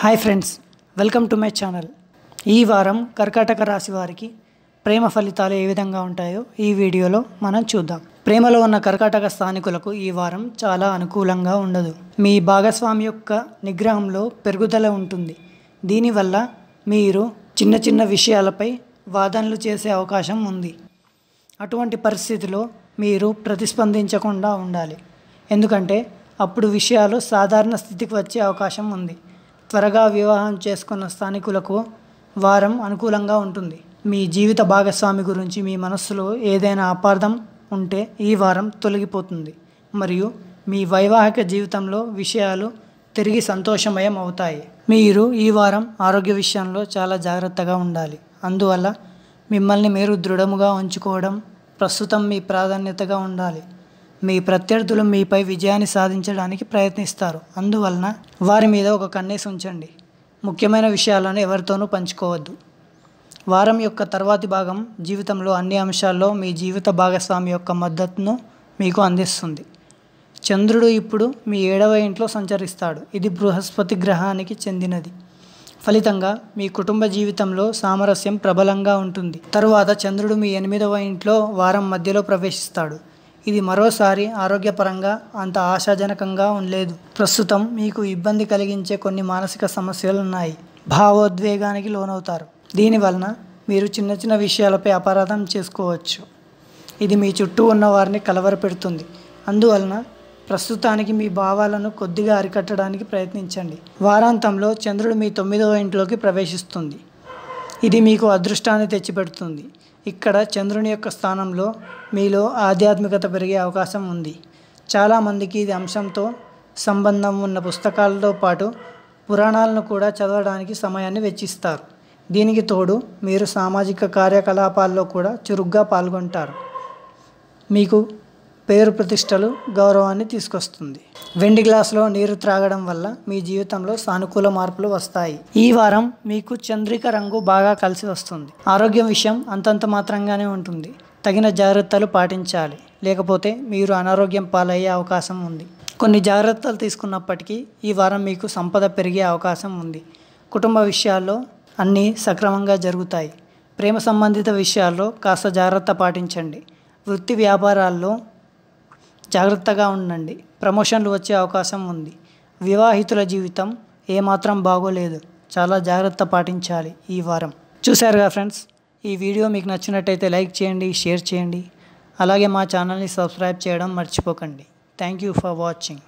hi friends welcome to my channel ఈ వారం కర్కాటక రాశి వారికి ప్రేమ ఫలితాలు ఏ విధంగా ఉంటాయో ఈ వీడియోలో మనం చూద్దాం ప్రేమలో ఉన్న కర్కాటక స్థానికులకు ఈ వారం చాలా అనుకూలంగా ఉండదు మీ భాగస్వామి యొక్క నిగ్రహంలో పెరుగుదల ఉంటుంది దీనివల్ల మీరు చిన్న చిన్న విషయాలపై వాదనలు చేసే అవకాశం ఉంది అటువంటి పరిస్థితిలో మీరు ప్రతిస్పందించకుండా ఉండాలి ఎందుకంటే అప్పుడు విషయాలు సాధారణ స్థితికి వచ్చే అవకాశం ఉంది త్వరగా వివాహం చేసుకున్న స్థానికులకు వారం అనుకూలంగా ఉంటుంది మీ జీవిత భాగస్వామి గురించి మీ మనస్సులో ఏదైనా అపార్థం ఉంటే ఈ వారం తొలగిపోతుంది మరియు మీ వైవాహిక జీవితంలో విషయాలు తిరిగి సంతోషమయం అవుతాయి మీరు ఈ వారం ఆరోగ్య విషయంలో చాలా జాగ్రత్తగా ఉండాలి అందువల్ల మిమ్మల్ని మీరు దృఢముగా ఉంచుకోవడం ప్రస్తుతం మీ ప్రాధాన్యతగా ఉండాలి మీ ప్రత్యర్థులు మీపై విజయాన్ని సాధించడానికి ప్రయత్నిస్తారు అందువలన వారి మీద ఒక కన్నేసి ఉంచండి ముఖ్యమైన విషయాలను ఎవరితోనూ పంచుకోవద్దు వారం యొక్క తర్వాతి భాగం జీవితంలో అన్ని అంశాల్లో మీ జీవిత భాగస్వామి యొక్క మద్దతును మీకు అందిస్తుంది చంద్రుడు ఇప్పుడు మీ ఏడవ ఇంట్లో సంచరిస్తాడు ఇది బృహస్పతి గ్రహానికి చెందినది ఫలితంగా మీ కుటుంబ జీవితంలో సామరస్యం ప్రబలంగా ఉంటుంది తరువాత చంద్రుడు మీ ఎనిమిదవ ఇంట్లో వారం మధ్యలో ప్రవేశిస్తాడు ఇది మరోసారి ఆరోగ్యపరంగా అంత ఆశాజనకంగా ఉండలేదు ప్రస్తుతం మీకు ఇబ్బంది కలిగించే కొన్ని మానసిక సమస్యలు ఉన్నాయి భావోద్వేగానికి లోనవుతారు దీనివలన మీరు చిన్న చిన్న విషయాలపై అపరాధం చేసుకోవచ్చు ఇది మీ చుట్టూ ఉన్న వారిని కలవరపెడుతుంది అందువలన ప్రస్తుతానికి మీ భావాలను కొద్దిగా అరికట్టడానికి ప్రయత్నించండి వారాంతంలో చంద్రుడు మీ తొమ్మిదవ ఇంట్లోకి ప్రవేశిస్తుంది ఇది మీకు అదృష్టాన్ని తెచ్చిపెడుతుంది ఇక్కడ చంద్రుని యొక్క స్థానంలో మీలో ఆధ్యాత్మికత పెరిగే అవకాశం ఉంది చాలామందికి ఇది అంశంతో సంబంధం ఉన్న పుస్తకాలతో పాటు పురాణాలను కూడా చదవడానికి సమయాన్ని వెచ్చిస్తారు దీనికి తోడు మీరు సామాజిక కార్యకలాపాల్లో కూడా చురుగ్గా పాల్గొంటారు మీకు పేరు ప్రతిష్టలు గౌరవాన్ని తీసుకొస్తుంది వెండి గ్లాసులో నీరు త్రాగడం వల్ల మీ జీవితంలో సానుకూల మార్పులు వస్తాయి ఈ వారం మీకు చంద్రిక రంగు బాగా కలిసి వస్తుంది ఆరోగ్యం విషయం అంతంత మాత్రంగానే ఉంటుంది తగిన జాగ్రత్తలు పాటించాలి లేకపోతే మీరు అనారోగ్యం పాలయ్యే అవకాశం ఉంది కొన్ని జాగ్రత్తలు తీసుకున్నప్పటికీ ఈ వారం మీకు సంపద పెరిగే అవకాశం ఉంది కుటుంబ విషయాల్లో అన్నీ సక్రమంగా జరుగుతాయి ప్రేమ సంబంధిత విషయాల్లో కాస్త జాగ్రత్త పాటించండి వృత్తి వ్యాపారాల్లో జాగ్రత్తగా ఉండండి ప్రమోషన్లు వచ్చే అవకాశం ఉంది వివాహితుల జీవితం ఏమాత్రం బాగోలేదు చాలా జాగ్రత్త పాటించాలి ఈ వారం చూశారుగా ఫ్రెండ్స్ ఈ వీడియో మీకు నచ్చినట్టయితే లైక్ చేయండి షేర్ చేయండి అలాగే మా ఛానల్ని సబ్స్క్రైబ్ చేయడం మర్చిపోకండి థ్యాంక్ యూ ఫర్ వాచింగ్